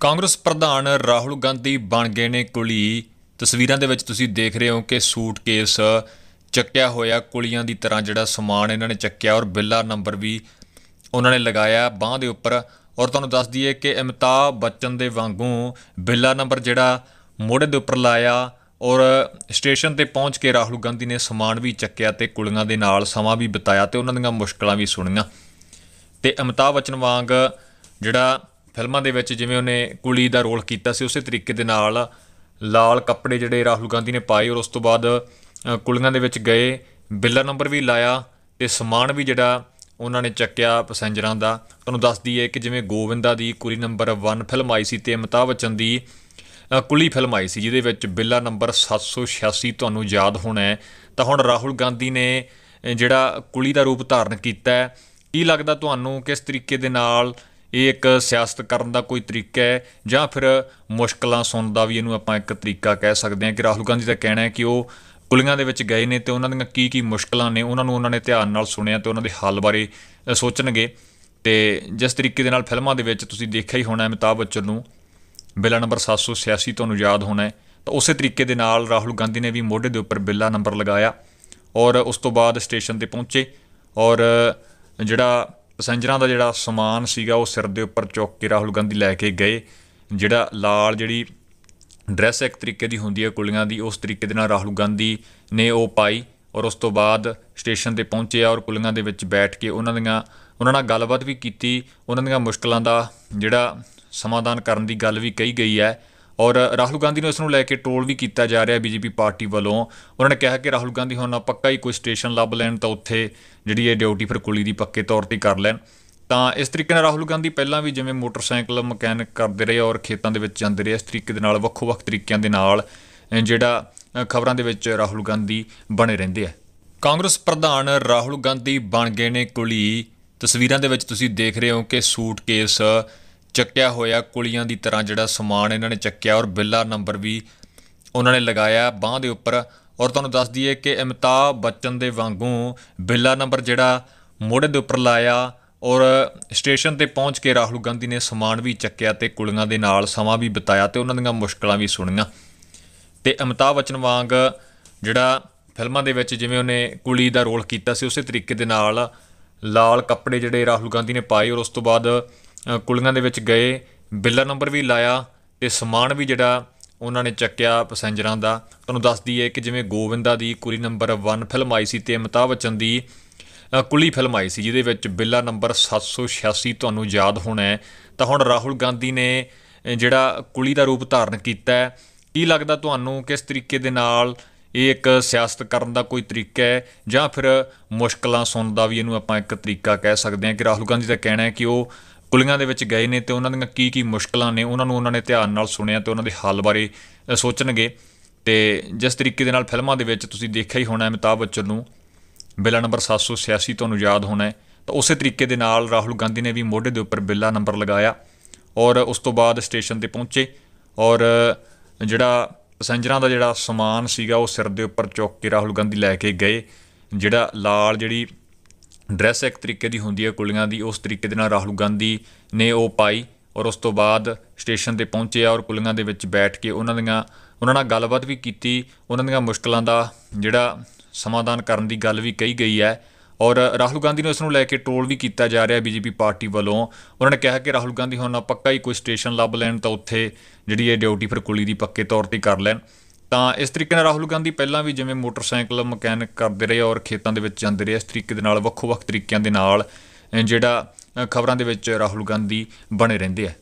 ਕਾਂਗਰਸ ਪ੍ਰਧਾਨ ਰਾਹੁਲ ਗਾਂਧੀ ਬਣ ਗਏ ਨੇ ਕੁਲੀ ਤਸਵੀਰਾਂ ਦੇ ਵਿੱਚ ਤੁਸੀਂ ਦੇਖ ਰਹੇ ਹੋ ਕਿ ਸੂਟਕੇਸ ਚੱਕਿਆ ਹੋਇਆ ਕੁਲੀਆਂ ਦੀ ਤਰ੍ਹਾਂ ਜਿਹੜਾ ਸਮਾਨ ਇਹਨਾਂ ਨੇ ਚੱਕਿਆ ਔਰ ਬਿੱਲਾ ਨੰਬਰ ਵੀ ਉਹਨਾਂ ਨੇ ਲਗਾਇਆ ਬਾਹ ਦੇ ਉੱਪਰ ਔਰ ਤੁਹਾਨੂੰ ਦੱਸ ਦਈਏ ਕਿ ਅਮਿਤਾਭ ਬੱਚਨ ਦੇ ਵਾਂਗੂ ਬਿੱਲਾ ਨੰਬਰ ਜਿਹੜਾ ਮੋੜੇ ਦੇ ਉੱਪਰ ਲਾਇਆ ਔਰ ਸਟੇਸ਼ਨ ਤੇ ਪਹੁੰਚ ਕੇ ਰਾਹੁਲ ਗਾਂਧੀ ਨੇ ਸਮਾਨ ਵੀ ਚੱਕਿਆ ਤੇ ਕੁਲੀਆਂ ਦੇ ਨਾਲ ਸਮਾਂ ਵੀ ਬਿਤਾਇਆ ਤੇ ਉਹਨਾਂ ਦੀਆਂ ਮੁਸ਼ਕਲਾਂ ਵੀ ਸੁਣੀਆਂ ਤੇ ਅਮਿਤਾਭ ਬੱਚਨ ਵਾਂਗ ਜਿਹੜਾ ਫਿਲਮਾਂ ਦੇ ਵਿੱਚ ਜਿਵੇਂ ਉਹਨੇ ਕੁਲੀ ਦਾ ਰੋਲ ਕੀਤਾ ਸੀ ਉਸੇ ਤਰੀਕੇ ਦੇ ਨਾਲ ਲਾਲ ਕੱਪੜੇ ਜਿਹੜੇ ਰਾਹੁਲ ਗਾਂਧੀ ਨੇ ਪਾਏ ਔਰ ਉਸ ਤੋਂ ਬਾਅਦ ਕੁਲੀਆਂ ਦੇ ਵਿੱਚ ਗਏ ਬਿੱਲਾ ਨੰਬਰ ਵੀ ਲਾਇਆ ਤੇ ਸਮਾਨ ਵੀ ਜਿਹੜਾ ਉਹਨਾਂ ਨੇ ਚੱਕਿਆ ਪੈਸੰਜਰਾਂ ਦਾ ਤੁਹਾਨੂੰ ਦੱਸ ਦਈਏ ਕਿ ਜਿਵੇਂ ਗੋਵਿੰਦਾ ਦੀ ਕੁਲੀ ਨੰਬਰ 1 ਫਿਲਮ ਆਈ ਸੀ ਤੇ ਅਮਿਤਾਭ ਬਚਨ ਦੀ ਕੁਲੀ ਫਿਲਮ ਆਈ ਸੀ ਜਿਹਦੇ ਵਿੱਚ ਬਿੱਲਾ ਨੰਬਰ 786 ਤੁਹਾਨੂੰ ਯਾਦ ਹੋਣਾ ਹੈ ਤਾਂ ਹੁਣ ਰਾਹੁਲ ਗਾਂਧੀ ਨੇ ਜਿਹੜਾ ਕੁਲੀ ਦਾ ਰੂਪ ਧਾਰਨ ਕੀਤਾ ਹੈ ਕੀ ਲੱਗਦਾ ਤੁਹਾਨੂੰ ਕਿਸ ਤਰੀਕੇ ਦੇ ਨਾਲ ਇਹ ਇੱਕ ਸਿਆਸਤ ਕਰਨ ਦਾ ਕੋਈ ਤਰੀਕਾ ਹੈ ਜਾਂ ਫਿਰ ਮੁਸ਼ਕਲਾਂ ਸੁਣਨ ਦਾ ਵੀ ਇਹਨੂੰ ਆਪਾਂ ਇੱਕ ਤਰੀਕਾ ਕਹਿ ਸਕਦੇ ਹਾਂ ਕਿ ਰਾਹੁਲ ਗਾਂਧੀ ਦਾ ਕਹਿਣਾ ਹੈ ਕਿ ਉਹ ਕੁਲੀਆਂ ਦੇ ਵਿੱਚ ਗਏ ਨੇ ਤੇ ਉਹਨਾਂ ਦੀਆਂ ਕੀ ਕੀ ਮੁਸ਼ਕਲਾਂ ਨੇ ਉਹਨਾਂ ਨੂੰ ਉਹਨਾਂ ਨੇ ਧਿਆਨ ਨਾਲ ਸੁਣਿਆ ਤੇ ਉਹਨਾਂ ਦੇ ਹੱਲ ਬਾਰੇ ਸੋਚਣਗੇ ਤੇ ਜਿਸ ਤਰੀਕੇ ਦੇ ਨਾਲ ਫਿਲਮਾਂ ਦੇ ਵਿੱਚ ਤੁਸੀਂ ਦੇਖਿਆ ਹੀ ਹੋਣਾ ਅਮਿਤਾਭ ਬੱਚਨ ਨੂੰ ਬਿੱਲਾ ਨੰਬਰ 786 ਤੁਹਾਨੂੰ ਯਾਦ ਹੋਣਾ ਹੈ ਤਾਂ ਉਸੇ ਤਰੀਕੇ ਦੇ ਨਾਲ ਰਾਹੁਲ ਗਾਂਧੀ ਨੇ ਵੀ ਮੋਢੇ ਦੇ ਉੱਪਰ ਬਿੱਲਾ ਨੰਬਰ ਲਗਾਇਆ ਔਰ ਉਸ ਤੋਂ ਬਾਅਦ ਸਟੇਸ਼ਨ ਤੇ ਪਹੁੰਚੇ ਔਰ ਜਿਹੜਾ ਪੈਸੰਜਰਾਂ ਦਾ ਜਿਹੜਾ ਸਮਾਨ ਸੀਗਾ ਉਹ ਸਿਰ ਦੇ ਉੱਪਰ ਚੁੱਕ ਕੇ ਰਾਹੁਲ ਗਾਂਧੀ ਲੈ ਕੇ ਗਏ ਜਿਹੜਾ ਲਾਲ ਜਿਹੜੀ ਡਰੈਸ ਇੱਕ ਤਰੀਕੇ ਦੀ ਹੁੰਦੀ ਹੈ ਕੁੜੀਆਂ ਦੀ ਉਸ ਤਰੀਕੇ ਦੇ ਨਾਲ ਰਾਹੁਲ ਗਾਂਧੀ ਨੇ ਉਹ ਪਾਈ ਔਰ ਉਸ ਤੋਂ ਬਾਅਦ ਸਟੇਸ਼ਨ ਤੇ ਪਹੁੰਚੇ ਔਰ ਕੁੜੀਆਂ ਦੇ ਵਿੱਚ ਬੈਠ ਕੇ ਉਹਨਾਂ ਦੀਆਂ ਉਹਨਾਂ ਨਾਲ ਗੱਲਬਾਤ ਵੀ ਕੀਤੀ ਉਹਨਾਂ ਦੀਆਂ ਮੁਸ਼ਕਲਾਂ ਦਾ ਜਿਹੜਾ ਸਮਾਧਾਨ ਕਰਨ ਦੀ ਗੱਲ ਵੀ ਕਹੀ ਗਈ ਹੈ ਔਰ ਰਾਹੁਲ ਗਾਂਧੀ ਨੂੰ ਇਸ ਨੂੰ ਲੈ ਕੇ ਟੋਲ ਵੀ ਕੀਤਾ ਜਾ ਰਿਹਾ ਬੀਜੇਪੀ ਪਾਰਟੀ ਵੱਲੋਂ ਉਹਨਾਂ ਨੇ ਕਿਹਾ ਕਿ ਰਾਹੁਲ ਗਾਂਧੀ ਹੁਣ ਪੱਕਾ ਹੀ ਕੋਈ ਸਟੇਸ਼ਨ ਲੱਭ ਲੈਣ ਤਾਂ ਉੱਥੇ ਜਿਹੜੀ ਇਹ ਡਿਊਟੀ ਫਿਰ ਕੁਲੀ ਦੀ ਪੱਕੇ ਤੌਰ ਤੇ ਕਰ ਲੈਣ ਤਾਂ ਇਸ ਤਰੀਕੇ ਨਾਲ ਰਾਹੁਲ ਗਾਂਧੀ ਪਹਿਲਾਂ ਵੀ ਜਿਵੇਂ ਮੋਟਰਸਾਈਕਲ ਮਕੈਨਿਕ ਕਰਦੇ ਰਹੇ ਔਰ ਖੇਤਾਂ ਦੇ ਵਿੱਚ ਜਾਂਦੇ ਰਹੇ ਇਸ ਤਰੀਕੇ ਦੇ ਨਾਲ ਵੱਖੋ-ਵੱਖ ਤਰੀਕਿਆਂ ਦੇ ਨਾਲ ਜਿਹੜਾ ਖਬਰਾਂ ਦੇ ਵਿੱਚ ਰਾਹੁਲ ਗਾਂਧੀ ਬਣੇ ਰਹਿੰਦੇ ਆ ਕਾਂਗਰਸ ਪ੍ਰਧਾਨ ਰਾਹੁਲ ਗਾਂਧੀ ਬਣ ਗਏ ਨੇ ਕੁਲੀ ਤਸਵੀਰਾਂ ਦੇ ਵਿੱਚ ਤੁਸੀਂ ਦੇਖ ਰਹੇ ਹੋ ਕਿ ਸੂਟਕੇਸ ਚੱਕਿਆ ਹੋਇਆ ਕੁਲੀਆਂ ਦੀ ਤਰ੍ਹਾਂ ਜਿਹੜਾ ਸਮਾਨ ਇਹਨਾਂ ਨੇ ਚੱਕਿਆ ਔਰ ਬਿੱਲਾ ਨੰਬਰ ਵੀ ਉਹਨਾਂ ਨੇ ਲਗਾਇਆ ਬਾਹ ਦੇ ਉੱਪਰ ਔਰ ਤੁਹਾਨੂੰ ਦੱਸ ਦਈਏ ਕਿ ਇਮਤਾ ਬੱਚਨ ਦੇ ਵਾਂਗੂ ਬਿੱਲਾ ਨੰਬਰ ਜਿਹੜਾ ਮੋੜੇ ਦੇ ਉੱਪਰ ਲਾਇਆ ਔਰ ਸਟੇਸ਼ਨ ਤੇ ਪਹੁੰਚ ਕੇ ਰਾਹੁਲ ਗਾਂਧੀ ਨੇ ਸਮਾਨ ਵੀ ਚੱਕਿਆ ਤੇ ਕੁਲੀਆਂ ਦੇ ਨਾਲ ਸਮਾਂ ਵੀ ਬਿਤਾਇਆ ਤੇ ਉਹਨਾਂ ਦੀਆਂ ਮੁਸ਼ਕਲਾਂ ਵੀ ਸੁਣੀਆਂ ਤੇ ਅਮਿਤਾਭ ਬਚਨ ਵਾਂਗ ਜਿਹੜਾ ਫਿਲਮਾਂ ਦੇ ਵਿੱਚ ਜਿਵੇਂ ਉਹਨੇ ਕੁਲੀ ਦਾ ਰੋਲ ਕੀਤਾ ਸੀ ਉਸੇ ਤਰੀਕੇ ਦੇ ਨਾਲ ਲਾਲ ਕੱਪੜੇ ਜਿਹੜੇ ਰਾਹੁਲ ਗਾਂਧੀ ਨੇ ਪਾਏ ਔਰ ਉਸ ਤੋਂ ਬਾਅਦ ਕੁਲੀਆਂ ਦੇ ਵਿੱਚ ਗਏ ਬਿੱਲਾ ਨੰਬਰ ਵੀ ਲਾਇਆ ਤੇ ਸਮਾਨ ਵੀ ਜਿਹੜਾ ਉਹਨਾਂ ਨੇ ਚੱਕਿਆ ਪੈਸੇਂਜਰਾਂ ਦਾ ਤੁਹਾਨੂੰ ਦੱਸ ਦਈਏ ਕਿ ਜਿਵੇਂ ਗੋਵਿੰਦਾ ਦੀ ਕੁਲੀ ਨੰਬਰ 1 ਫਿਲਮ ਆਈ ਸੀ ਤੇ ਅਮਿਤਾਭ ਬਚਨ ਦੀ ਕੁਲੀ ਫਿਲਮ ਆਈ ਸੀ ਜਿਹਦੇ ਵਿੱਚ ਬਿੱਲਾ ਨੰਬਰ 786 ਤੁਹਾਨੂੰ ਯਾਦ ਹੋਣਾ ਹੈ ਤਾਂ ਹੁਣ ਰਾਹੁਲ ਗਾਂਧੀ ਨੇ ਜਿਹੜਾ ਕੁਲੀ ਦਾ ਰੂਪ ਧਾਰਨ ਕੀਤਾ ਹੈ ਕੀ ਲੱਗਦਾ ਤੁਹਾਨੂੰ ਕਿਸ ਤਰੀਕੇ ਦੇ ਨਾਲ ਇਹ ਇੱਕ ਸਿਆਸਤ ਕਰਨ ਦਾ ਕੋਈ ਤਰੀਕਾ ਹੈ ਜਾਂ ਫਿਰ ਮੁਸ਼ਕਲਾਂ ਸੁਣਨ ਦਾ ਵੀ ਇਹਨੂੰ ਆਪਾਂ ਇੱਕ ਤਰੀਕਾ ਕਹਿ ਸਕਦੇ ਹਾਂ ਕਿ ਰਾਹੁਲ ਗਾਂਧੀ ਦਾ ਕਹਿਣਾ ਹੈ ਕਿ ਉਹ ਕੁਲੀਆਂ ਦੇ ਵਿੱਚ ਗਏ ਨੇ ਤੇ ਉਹਨਾਂ ਦੀਆਂ ਕੀ ਕੀ ਮੁਸ਼ਕਲਾਂ ਨੇ ਉਹਨਾਂ ਨੂੰ ਉਹਨਾਂ ਨੇ ਧਿਆਨ ਨਾਲ ਸੁਣਿਆ ਤੇ ਉਹਨਾਂ ਦੇ ਹੱਲ ਬਾਰੇ ਸੋਚਣਗੇ ਤੇ ਜਿਸ ਤਰੀਕੇ ਦੇ ਨਾਲ ਫਿਲਮਾਂ ਦੇ ਵਿੱਚ ਤੁਸੀਂ ਦੇਖਿਆ ਹੀ ਹੋਣਾ ਅਮਿਤਾਭ ਬੱਚਨ ਨੂੰ ਬਿੱਲਾ ਨੰਬਰ 786 ਤੁਹਾਨੂੰ ਯਾਦ ਹੋਣਾ ਹੈ ਤਾਂ ਉਸੇ ਤਰੀਕੇ ਦੇ ਨਾਲ ਰਾਹੁਲ ਗਾਂਧੀ ਨੇ ਵੀ ਮੋਢੇ ਦੇ ਉੱਪਰ ਬਿੱਲਾ ਨੰਬਰ ਲਗਾਇਆ ਔਰ ਉਸ ਤੋਂ ਬਾਅਦ ਸਟੇਸ਼ਨ ਤੇ ਪਹੁੰਚੇ ਔਰ ਜਿਹੜਾ ਪੈਸੰਜਰਾਂ ਦਾ ਜਿਹੜਾ ਸਮਾਨ ਸੀਗਾ ਉਹ ਸਿਰ ਦੇ ਉੱਪਰ ਚੁੱਕ ਕੇ ਰਾਹੁਲ ਗਾਂਧੀ ਲੈ ਕੇ ਗਏ ਜਿਹੜਾ ਲਾਲ ਜਿਹੜੀ ਡਰੈਸ ਇੱਕ ਤਰੀਕੇ ਦੀ ਹੁੰਦੀ ਹੈ ਕੁਲੀਆਂ ਦੀ ਉਸ ਤਰੀਕੇ ਦੇ ਨਾਲ ਰਾਹੁਲ ਗਾਂਧੀ ਨੇ ਉਹ ਪਾਈ ਔਰ ਉਸ ਤੋਂ ਬਾਅਦ ਸਟੇਸ਼ਨ ਤੇ ਪਹੁੰਚੇ ਔਰ ਕੁਲੀਆਂ ਦੇ ਵਿੱਚ ਬੈਠ ਕੇ ਉਹਨਾਂ ਦੀਆਂ ਉਹਨਾਂ ਨਾਲ ਗੱਲਬਾਤ ਵੀ ਕੀਤੀ ਉਹਨਾਂ ਦੀਆਂ ਮੁਸ਼ਕਲਾਂ ਦਾ ਜਿਹੜਾ ਸਮਾਧਾਨ ਕਰਨ ਦੀ ਗੱਲ ਵੀ ਕਹੀ ਗਈ ਹੈ ਔਰ ਰਾਹੁਲ ਗਾਂਧੀ ਨੂੰ ਇਸ ਨੂੰ ਲੈ ਕੇ ਟੋਲ ਵੀ ਕੀਤਾ ਜਾ ਰਿਹਾ ਬੀਜੇਪੀ ਪਾਰਟੀ ਵੱਲੋਂ ਉਹਨਾਂ ਨੇ ਕਿਹਾ ਕਿ ਰਾਹੁਲ ਗਾਂਧੀ ਹੁਣ ਪੱਕਾ ਹੀ ਕੋਈ ਸਟੇਸ਼ਨ ਲੱਭ ਲੈਣ ਤਾਂ ਉੱਥੇ ਜਿਹੜੀ ਇਹ ਡਿਊਟੀ ਫਿਰ ਕੁਲੀ ਦੀ ਪੱਕੇ ਤੌਰ ਤੇ ਕਰ ਲੈਣ ਤਾਂ ਇਸ ਤਰੀਕੇ ਨਾਲ ਰਾਹੁਲ ਗਾਂਧੀ ਪਹਿਲਾਂ ਵੀ ਜਿਵੇਂ ਮੋਟਰਸਾਈਕਲ ਮਕੈਨਿਕ ਕਰਦੇ ਰਹੇ ਔਰ ਖੇਤਾਂ ਦੇ ਵਿੱਚ ਜਾਂਦੇ ਰਹੇ ਇਸ ਤਰੀਕੇ ਦੇ ਨਾਲ ਵੱਖੋ ਵੱਖ ਤਰੀਕਿਆਂ ਦੇ ਨਾਲ ਜਿਹੜਾ ਖਬਰਾਂ ਦੇ ਵਿੱਚ ਰਾਹੁਲ ਗਾਂਧੀ ਬਣੇ ਰਹਿੰਦੇ ਆ